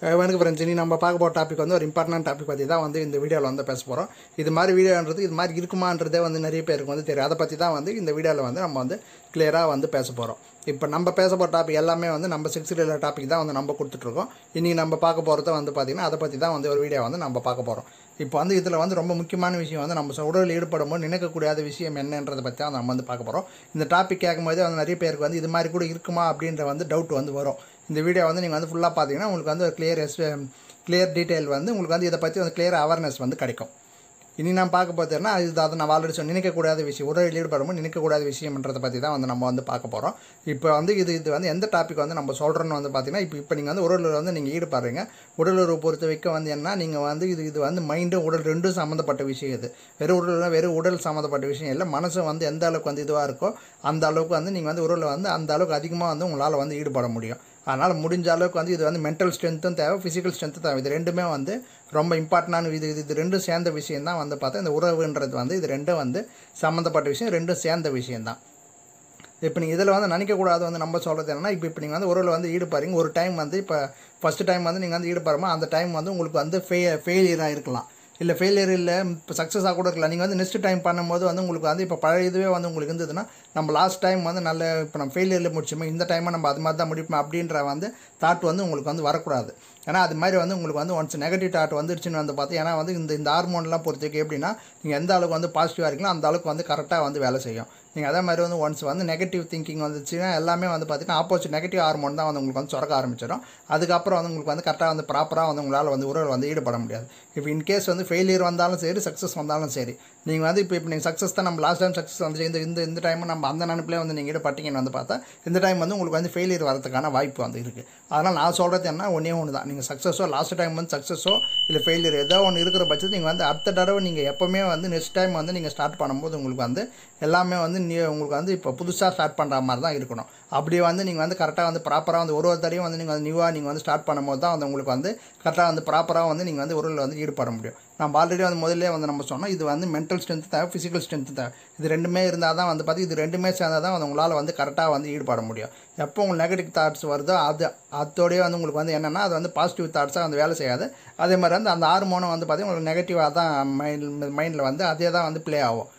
வணக்கம் ஃப்ரெண்ட்ஸ் இனி நம்ம பார்க்க போகிற டாபிக் வந்து ஒரு இம்பார்ட்டன்ட் டாபிக் பற்றி தான் வந்து இந்த வீடியோவில் வந்து பேச போகிறோம் இது மாதிரி வீடியோன்றது இது மாதிரி இருக்குமான்றதே வந்து நிறைய பேருக்கு வந்து தெரியும் அதை பற்றி தான் வந்து இந்த வீடியோவில் வந்து நம்ம வந்து கிளியராக வந்து பேச போகிறோம் இப்போ நம்ம பேச போகிற டாபிக் எல்லாமே வந்து நம்ம சிக்ஸ் ரிலேட் டாபிக் தான் வந்து நம்ம கொடுத்துட்ருக்கோம் இன்றைக்கி நம்ம பார்க்க போகிறத வந்து பார்த்திங்கன்னா அதை பற்றி தான் வந்து ஒரு வீடியோ வந்து நம்ம பார்க்க போகிறோம் இப்போ வந்து இதில் வந்து ரொம்ப முக்கியமான விஷயம் வந்து நம்ம உடலில் ஈடுபடும் போது நினைக்கக்கூடாத விஷயம் என்னன்றதை பற்றி தான் நம்ம வந்து பார்க்க போகிறோம் இந்த டாபிக் கேட்கும்போதே வந்து நிறைய பேருக்கு வந்து இது மாதிரி கூட இருக்குமா அப்படின்ற வந்து டவுட் வந்து வரும் இந்த வீடியோ வந்து நீங்கள் வந்து ஃபுல்லாக பார்த்தீங்கன்னா உங்களுக்கு வந்து கிளியர் கிளியர் டீட்டெயில் வந்து உங்களுக்கு வந்து இதை பற்றி வந்து கிளியர் அவேர்னஸ் வந்து கிடைக்கும் இனி நான் பார்க்க பார்த்தேன்னா இது அதை நான் ஆல்ரெடி சொன்ன நினைக்கக்கூடாத விஷயம் உடல் ஈடுபடும் நினைக்கக்கூடாத விஷயம்ன்றதை பற்றி தான் வந்து நம்ம வந்து பார்க்க போகிறோம் இப்போ வந்து இது இது வந்து எந்த டாபிக் வந்து நம்ம சொல்கிறோன்னு வந்து பார்த்தீங்கன்னா இப்போ இப்போ நீங்கள் வந்து உடல் வந்து நீங்கள் ஈடுபடுறீங்க உடலுறவு பொறுத்த வைக்க வந்து என்ன நீங்கள் வந்து இது இது வந்து மைண்டும் உடல் ரெண்டும் சம்மந்தப்பட்ட விஷயம் இது வெறும் உடல் வெறும் உடல் சம்மந்தப்பட்ட விஷயம் இல்லை மனசு வந்து எந்த அளவுக்கு வந்து இதுவாக இருக்கோ அந்த அளவுக்கு வந்து நீங்கள் வந்து உடலில் வந்து அந்த அளவுக்கு அதிகமாக வந்து உங்களால் வந்து ஈடுபட முடியும் அதனால் முடிஞ்ச அளவுக்கு வந்து இது வந்து மென்டல் ஸ்ட்ரென்த்தும் தேவை ஃபிசிக்கல் ஸ்ட்ரென்த்தும் தேவை இது ரெண்டுமே வந்து ரொம்ப இம்பார்ட்டண்டான இது இது இது ரெண்டும் சேர்ந்த விஷயந்தான் வந்து பார்த்தா இந்த உறவுன்றது வந்து இது ரெண்டும் வந்து சம்மந்தப்பட்ட விஷயம் ரெண்டும் சேர்ந்த விஷயந்தான் இப்போ நீங்கள் இதில் வந்து நினைக்கக்கூடாது வந்து நம்ம சொல்கிறது என்னென்னா இப்போ இப்போ நீங்கள் வந்து உறவில் வந்து ஈடுபாருங்க ஒரு டைம் வந்து இப்போ ஃபஸ்ட்டு டைம் வந்து நீங்கள் வந்து ஈடுபாருமா அந்த டைம் வந்து உங்களுக்கு வந்து ஃபெய் ஃபெயிலியராக இருக்கலாம் இல்லை ஃபெயிலியர் இல்லை இப்போ சக்ஸஸாக கூட இருக்கலாம் நீங்கள் வந்து நெக்ஸ்ட் டைம் பண்ணும்போது வந்து உங்களுக்கு வந்து இப்போ பழைய இதுவே வந்து உங்களுக்கு இருந்ததுன்னா நம்ம லாஸ்ட் டைம் வந்து நல்ல இப்போ நம்ம ஃபெயிலியரில் முடிச்சுமே இந்த டைமாக நம்ம அது மாதிரி தான் முடிப்போம் அப்படின்ற வந்து தாட் வந்து உங்களுக்கு வந்து வரக்கூடாது ஏன்னா அது மாதிரி வந்து உங்களுக்கு வந்து ஒன்ஸ் நெகட்டிவ் தாட் வந்துருச்சுன்னு வந்து பார்த்து ஏன்னா வந்து இந்த இந்த ஹார்மோன்லாம் பொறுத்துக்கு எப்படின்னா நீங்கள் எந்த அளவுக்கு வந்து பாசிட்டிவாக இருக்கீங்களோ அந்த அளவுக்கு வந்து கரெக்டாக வந்து வேலை செய்யும் நீங்கள் அதே மாதிரி வந்து ஒன்ஸ் வந்து நெகட்டிவ் திங்கிங் வந்துச்சுன்னா எல்லாமே வந்து பார்த்திங்கன்னா ஆப்போசிட் நெகட்டிவ் ஹார்மோன் தான் வந்து உங்களுக்கு வந்து சுரக்க ஆரம்பிச்சிடும் அதுக்கப்புறம் வந்து உங்களுக்கு வந்து கரெக்டாக வந்து ப்ராப்பராக வந்து உங்களால் வந்து உறவில் வந்து ஈடுபட முடியாது இப்போ இன்கேஸ் வந்து ஃபெயிலியர் வந்தாலும் சரி சக்ஸஸ் வந்தாலும் சரி நீங்கள் வந்து இப்போ இப்போ நீங்கள் சக்ஸஸ் தான் நம்ம லாஸ்ட் டைம் சக்ஸஸ் வந்து இந்த இந்த இந்த டைம் நம்ம அந்த நினைப்பிலே வந்து நீங்கள் ஈடுபட்டீங்கன்னு வந்து பார்த்தா இந்த டைம் வந்து உங்களுக்கு வந்து ஃபெயிலியர் வரதுக்கான வாய்ப்பு வந்து இருக்குது அதனால் நான் சொல்கிறது என்ன ஒன்றே ஒன்று தான் நீங்கள் சக்ஸஸோ லாஸ்ட் டைம் வந்து சக்ஸஸோ இல்லை ஃபெயிலியர் ஏதோ ஒன்று இருக்கிற பட்சத்தில் நீங்கள் வந்து அடுத்த தடவை நீங்கள் எப்போவுமே வந்து நெக்ஸ்ட் டைம் வந்து நீங்கள் ஸ்டார்ட் பண்ணும்போது உங்களுக்கு வந்து எல்லாமே வந்து நீ உங்களுக்கு வந்து இப்போ புதுசாக ஸ்டார்ட் பண்ணுற மாதிரி தான் இருக்கணும் அப்படி வந்து நீங்கள் வந்து கரெக்டாக வந்து ப்ராப்பராக வந்து ஒரு ஒரு தடையும் வந்து நீங்கள் வந்து நியூவாக நீங்கள் வந்து ஸ்டார்ட் பண்ணும்போது தான் வந்து உங்களுக்கு வந்து கரெக்டாக வந்து ப்ராப்பராக வந்து நீங்கள் வந்து உருளில் வந்து ஈடுபட முடியும் நம்ம ஆல்ரெடி வந்து முதல்ல வந்து நம்ம சொன்னோம் இது வந்து மென்டல் ஸ்ட்ரென்த்து தேவை ஃபிசிக்கல் ஸ்ட்ரென்த்து தேவை இது ரெண்டுமே இருந்தால் தான் வந்து பார்த்து இது ரெண்டுமே சேர்ந்தால் தான் வந்து உங்களால் வந்து கரெக்டாக வந்து ஈடுபட முடியும் எப்போ உங்களுக்கு நெகட்டிவ் தாட்ஸ் வருதோ அது அதோடய வந்து உங்களுக்கு வந்து என்னென்னா அது வந்து பாசிட்டிவ் தாட்ஸாக வந்து வேலை செய்யாது அதே மாதிரி வந்து அந்த மோனம் வந்து பார்த்திங்கன்னா உங்களுக்கு நெகட்டிவாக தான் மைண்ட் மைண்டில் வந்து அதே தான் வந்து ப்ளே ஆகும்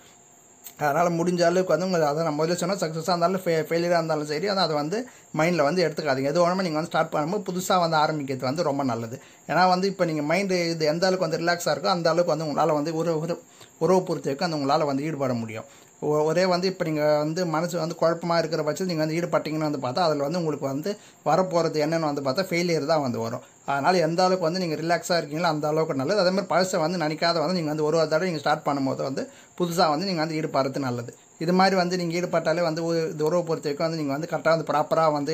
அதனால் முடிஞ்ச அளவுக்கு வந்து உங்களுக்கு அதை நம்ம முதல்ல சொன்னால் சக்ஸஸாக இருந்தாலும் ஃபே ஃபெயிலியராக இருந்தாலும் சரி ஆனால் அதை வந்து மைண்டில் வந்து எடுத்துக்காதீங்க எது வேணுமோ நீங்கள் வந்து ஸ்டார்ட் பண்ணும்போது புதுசாக வந்து ஆரம்பிக்கிறது வந்து ரொம்ப நல்லது ஏன்னா வந்து இப்போ நீங்கள் மைண்டு இது எந்த அளவுக்கு வந்து ரிலாக்ஸாக இருக்கோ அந்த அளவுக்கு வந்து உங்களால் வந்து ஒரு ஒரு உறவு பொறுத்தவரைக்கும் அந்த உங்களால் வந்து ஈடுபட முடியும் ஒரே வந்து இப்போ நீங்கள் வந்து மனசு வந்து குழப்பமாக இருக்கிற பட்சத்தில் நீங்கள் வந்து ஈடுபட்டிங்கன்னு வந்து பார்த்தா அதில் வந்து உங்களுக்கு வந்து வரப்போகிறது என்னென்னு வந்து பார்த்தா ஃபெயிலியர் தான் வந்து வரும் அதனால் எந்த அளவுக்கு வந்து நீங்கள் ரிலாக்ஸாக இருக்கீங்களோ அந்த அளவுக்கு நல்லது அதே மாதிரி பழசை வந்து நினைக்காத வந்து நீங்கள் வந்து ஒரு ஒரு தடவை நீங்கள் ஸ்டார்ட் பண்ணும்போது வந்து புதுசாக வந்து நீங்கள் வந்து ஈடுபடுறது நல்லது இது மாதிரி வந்து நீங்கள் ஈடுபட்டாலே வந்து இது உறவு பொறுத்த வரைக்கும் வந்து நீங்கள் வந்து கரெக்டாக வந்து ப்ராப்பராக வந்து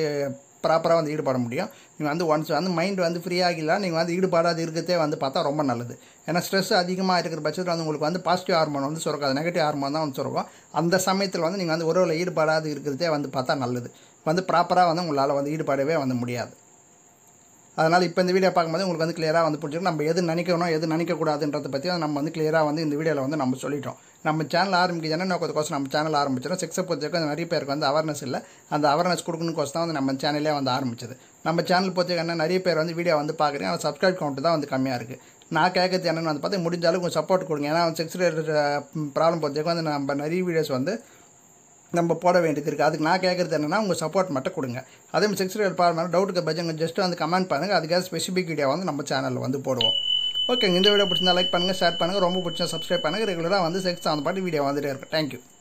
ப்ராப்பராக வந்து ஈடுபட முடியும் நீங்கள் வந்து ஒன்ஸ் வந்து மைண்ட் வந்து ஃப்ரீ ஆகிலாம் நீங்கள் வந்து ஈடுபாடாக இருக்கிறதே வந்து பார்த்தா ரொம்ப நல்லது ஏன்னா ஸ்ட்ரெஸ் அதிகமாக இருக்கிற பட்சத்தில் வந்து உங்களுக்கு வந்து பாசிட்டிவ் ஹார்மோன் வந்து சுரக்காது நெகட்டிவ் ஹார்மோன் தான் வந்து சுரக்கும் அந்த சமயத்தில் வந்து நீங்கள் வந்து உறவில் ஈடுபாடாக இருக்கிறதே வந்து பார்த்தா நல்லது வந்து ப்ராப்பராக வந்து உங்களால் வந்து ஈடுபாடவே வந்து முடியாது அதனால் இப்போ இந்த வீடியோ பார்க்கும்போது உங்களுக்கு வந்து கிளியராக வந்து பிடிச்சிருக்கு நம்ம எது நினைக்கணும் எது நினைக்கக்கூடாதுன்றதை பற்றி நம்ம வந்து கிளியராக வந்து இந்த வீடியோவில் வந்து நம்ம சொல்லிட்டோம் நம்ம சேனல் ஆரம்பிக்க என்ன நோக்கத்துக்கோசம் நம்ம சேனல் ஆரம்பிச்சிடும் சிக்ஸை பொறுத்தவரைக்கும் நிறைய பேருக்கு வந்து அவேர்னஸ் இல்லை அந்த அவேர்னஸ் கொடுக்கணுக்கோசம் தான் வந்து நம்ம சேனலே வந்து ஆரம்பிச்சது நம்ம சேனல் பொறுத்தவரைக்கும் என்ன நிறைய பேர் வந்து வீடியோ வந்து பார்க்குறேன் ஆனால் சப்ஸ்கிரைப் கவுண்ட் தான் வந்து கம்மியாக இருக்குது நான் கேட்கறது என்னென்னு வந்து பார்த்து முடிஞ்ச அளவுக்கு சப்போர்ட் கொடுங்க ஏன்னா சிக்ஸ் ப்ராப்ளம் பொறுத்தவரைக்கும் வந்து நம்ம நிறைய வீடியோஸ் வந்து நம்ம போட வேண்டியது இருக்குது அதுக்கு நான் கேட்குறது என்னென்னா உங்கள் சப்போர்ட் மட்டும் கொடுங்க அதே மாதிரி செக்ஸுவல் பார்மேல டவுட்டுக்கு பஜ்ஜங்க ஜஸ்ட்டு வந்து கமெண்ட் பண்ணுங்கள் அதுக்காக ஸ்பெசிஃபிக் வீடியோ வந்து நம்ம சேனலில் வந்து போடுவோம் ஓகேங்க இந்த வீடியோ பிடிச்சிருந்தா லைக் பண்ணுங்கள் ஷேர் பண்ணுங்கள் ரொம்ப பிடிச்சா சப்ஸ்கிரைப் பண்ணுங்கள் ரெகுலராக வந்து செக்ஸ் அந்த பாட்டு வீடியோ வந்துகிட்டே இருக்கும் தேங்க்யூ